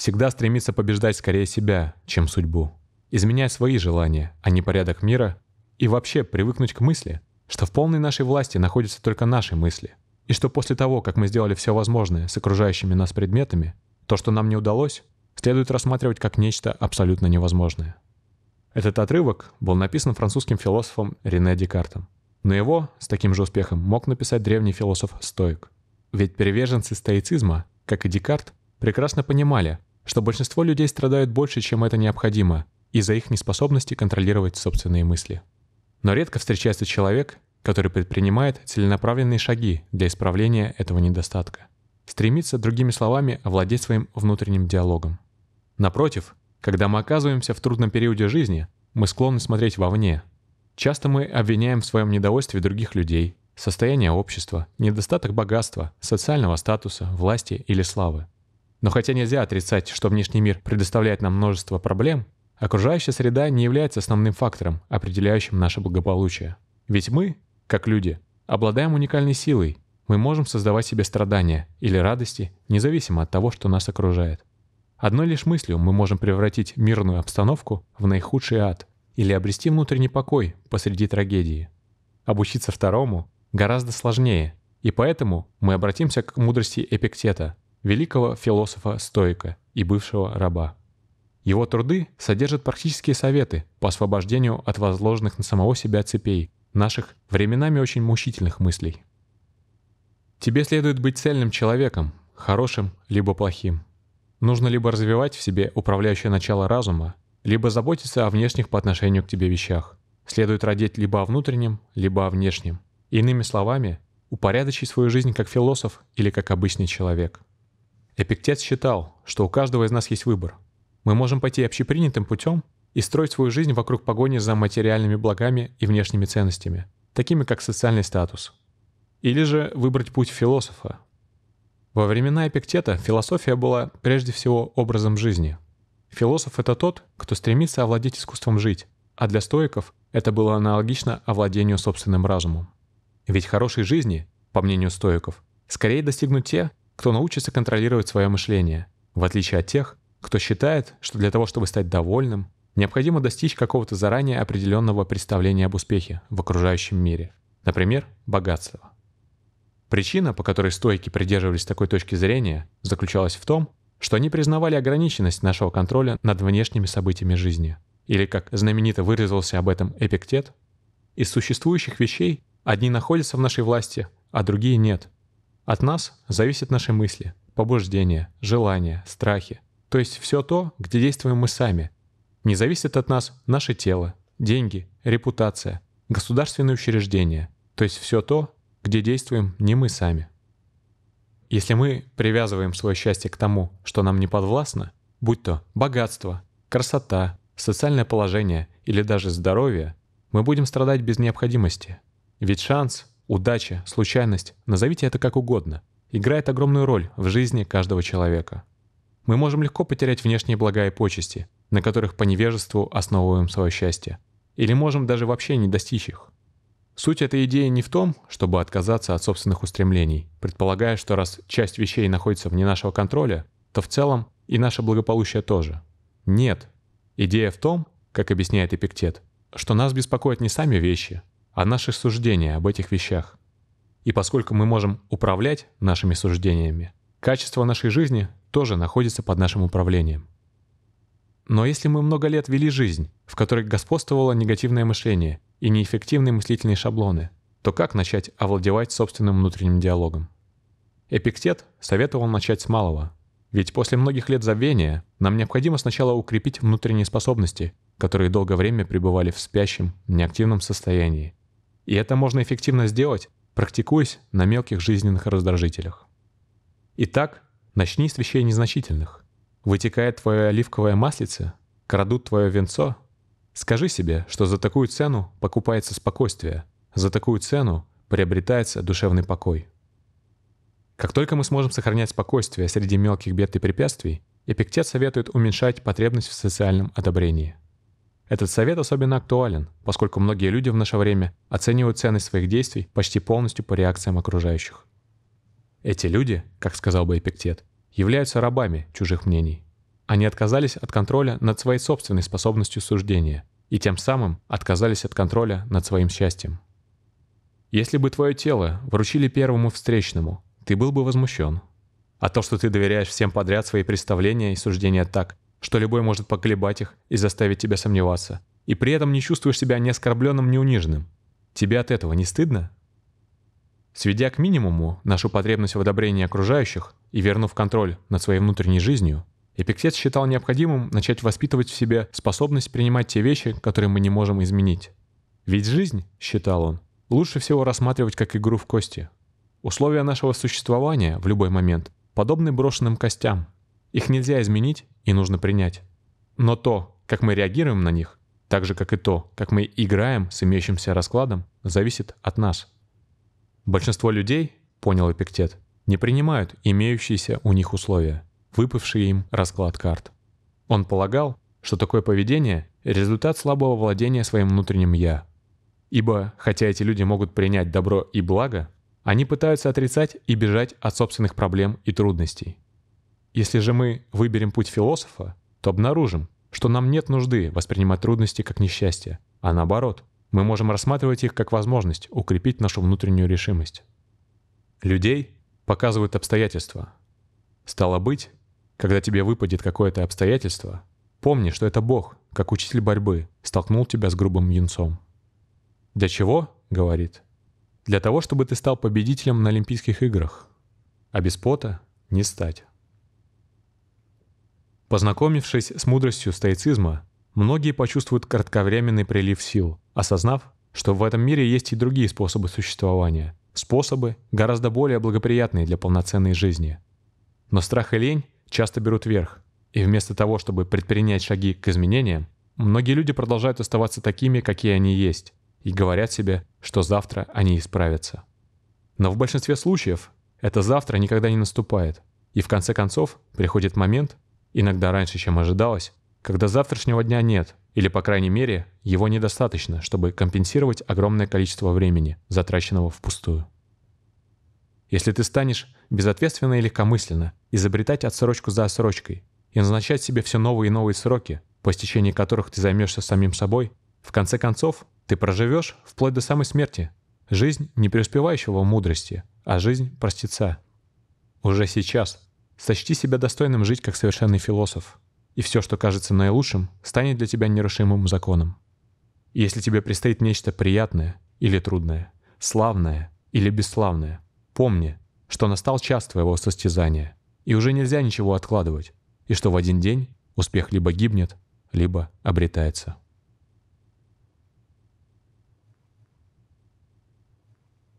всегда стремится побеждать скорее себя, чем судьбу, изменять свои желания, а не порядок мира, и вообще привыкнуть к мысли, что в полной нашей власти находятся только наши мысли, и что после того, как мы сделали все возможное с окружающими нас предметами, то, что нам не удалось, следует рассматривать как нечто абсолютно невозможное. Этот отрывок был написан французским философом Рене Декартом. Но его с таким же успехом мог написать древний философ Стоик. Ведь переверженцы стоицизма, как и Декарт, прекрасно понимали, что большинство людей страдают больше, чем это необходимо, из-за их неспособности контролировать собственные мысли. Но редко встречается человек, который предпринимает целенаправленные шаги для исправления этого недостатка. Стремится, другими словами, овладеть своим внутренним диалогом. Напротив, когда мы оказываемся в трудном периоде жизни, мы склонны смотреть вовне. Часто мы обвиняем в своем недовольстве других людей, состояние общества, недостаток богатства, социального статуса, власти или славы. Но хотя нельзя отрицать, что внешний мир предоставляет нам множество проблем, окружающая среда не является основным фактором, определяющим наше благополучие. Ведь мы, как люди, обладаем уникальной силой. Мы можем создавать себе страдания или радости, независимо от того, что нас окружает. Одной лишь мыслью мы можем превратить мирную обстановку в наихудший ад или обрести внутренний покой посреди трагедии. Обучиться второму гораздо сложнее, и поэтому мы обратимся к мудрости Эпиктета – великого философа-стоика и бывшего раба. Его труды содержат практические советы по освобождению от возложенных на самого себя цепей, наших временами очень мучительных мыслей. Тебе следует быть цельным человеком, хорошим либо плохим. Нужно либо развивать в себе управляющее начало разума, либо заботиться о внешних по отношению к тебе вещах. Следует родить либо о внутреннем, либо о внешнем. Иными словами, упорядочить свою жизнь как философ или как обычный человек. Эпиктет считал, что у каждого из нас есть выбор. Мы можем пойти общепринятым путем и строить свою жизнь вокруг погони за материальными благами и внешними ценностями, такими как социальный статус. Или же выбрать путь философа. Во времена Эпиктета философия была прежде всего образом жизни. Философ — это тот, кто стремится овладеть искусством жить, а для стоиков это было аналогично овладению собственным разумом. Ведь хорошей жизни, по мнению стоиков, скорее достигнут те, кто научится контролировать свое мышление, в отличие от тех, кто считает, что для того, чтобы стать довольным, необходимо достичь какого-то заранее определенного представления об успехе в окружающем мире, например, богатства. Причина, по которой стойки придерживались такой точки зрения, заключалась в том, что они признавали ограниченность нашего контроля над внешними событиями жизни. Или, как знаменито выразился об этом Эпиктет, «Из существующих вещей одни находятся в нашей власти, а другие нет. От нас зависят наши мысли, побуждения, желания, страхи. То есть все то, где действуем мы сами. Не зависит от нас наше тело, деньги, репутация, государственные учреждения. То есть все то, где действуем не мы сами. Если мы привязываем свое счастье к тому, что нам не подвластно, будь то богатство, красота, социальное положение или даже здоровье, мы будем страдать без необходимости. Ведь шанс удача, случайность, назовите это как угодно, играет огромную роль в жизни каждого человека. Мы можем легко потерять внешние блага и почести, на которых по невежеству основываем свое счастье, или можем даже вообще не достичь их. Суть этой идеи не в том, чтобы отказаться от собственных устремлений, предполагая, что раз часть вещей находится вне нашего контроля, то в целом и наше благополучие тоже. Нет. Идея в том, как объясняет Эпиктет, что нас беспокоят не сами вещи, а наши суждения об этих вещах. И поскольку мы можем управлять нашими суждениями, качество нашей жизни тоже находится под нашим управлением. Но если мы много лет вели жизнь, в которой господствовало негативное мышление и неэффективные мыслительные шаблоны, то как начать овладевать собственным внутренним диалогом? Эпиктет советовал начать с малого, ведь после многих лет забвения нам необходимо сначала укрепить внутренние способности, которые долгое время пребывали в спящем, неактивном состоянии, и это можно эффективно сделать, практикуясь на мелких жизненных раздражителях. Итак, начни с вещей незначительных. Вытекает твое оливковое маслице, крадут твое венцо. Скажи себе, что за такую цену покупается спокойствие, за такую цену приобретается душевный покой. Как только мы сможем сохранять спокойствие среди мелких бед и препятствий, Эпиктет советует уменьшать потребность в социальном одобрении – этот совет особенно актуален, поскольку многие люди в наше время оценивают ценность своих действий почти полностью по реакциям окружающих. Эти люди, как сказал бы Эпиктет, являются рабами чужих мнений. Они отказались от контроля над своей собственной способностью суждения и тем самым отказались от контроля над своим счастьем. Если бы твое тело вручили первому встречному, ты был бы возмущен. А то, что ты доверяешь всем подряд свои представления и суждения так, что любой может поколебать их и заставить тебя сомневаться. И при этом не чувствуешь себя ни оскорбленным, ни униженным. Тебе от этого не стыдно? Сведя к минимуму нашу потребность в одобрении окружающих и вернув контроль над своей внутренней жизнью, Эпиктет считал необходимым начать воспитывать в себе способность принимать те вещи, которые мы не можем изменить. Ведь жизнь, считал он, лучше всего рассматривать как игру в кости. Условия нашего существования в любой момент подобны брошенным костям. Их нельзя изменить, и нужно принять. Но то, как мы реагируем на них, так же, как и то, как мы играем с имеющимся раскладом, зависит от нас. Большинство людей, понял Эпиктет, не принимают имеющиеся у них условия, выпавший им расклад карт. Он полагал, что такое поведение – результат слабого владения своим внутренним «я». Ибо, хотя эти люди могут принять добро и благо, они пытаются отрицать и бежать от собственных проблем и трудностей. Если же мы выберем путь философа, то обнаружим, что нам нет нужды воспринимать трудности как несчастье, а наоборот, мы можем рассматривать их как возможность укрепить нашу внутреннюю решимость. Людей показывают обстоятельства. Стало быть, когда тебе выпадет какое-то обстоятельство, помни, что это Бог, как учитель борьбы, столкнул тебя с грубым юнцом. «Для чего?» — говорит. «Для того, чтобы ты стал победителем на Олимпийских играх. А без пота не стать». Познакомившись с мудростью стоицизма, многие почувствуют кратковременный прилив сил, осознав, что в этом мире есть и другие способы существования, способы, гораздо более благоприятные для полноценной жизни. Но страх и лень часто берут верх, и вместо того, чтобы предпринять шаги к изменениям, многие люди продолжают оставаться такими, какие они есть, и говорят себе, что завтра они исправятся. Но в большинстве случаев это завтра никогда не наступает, и в конце концов приходит момент, иногда раньше, чем ожидалось, когда завтрашнего дня нет, или, по крайней мере, его недостаточно, чтобы компенсировать огромное количество времени, затраченного впустую. Если ты станешь безответственно и легкомысленно изобретать отсрочку за отсрочкой и назначать себе все новые и новые сроки, по истечении которых ты займешься самим собой, в конце концов, ты проживешь вплоть до самой смерти. Жизнь не преуспевающего в мудрости, а жизнь простеца. Уже сейчас Сочти себя достойным жить как совершенный философ, и все, что кажется наилучшим, станет для тебя нерушимым законом. если тебе предстоит нечто приятное или трудное, славное или бесславное, помни, что настал час твоего состязания, и уже нельзя ничего откладывать, и что в один день успех либо гибнет, либо обретается.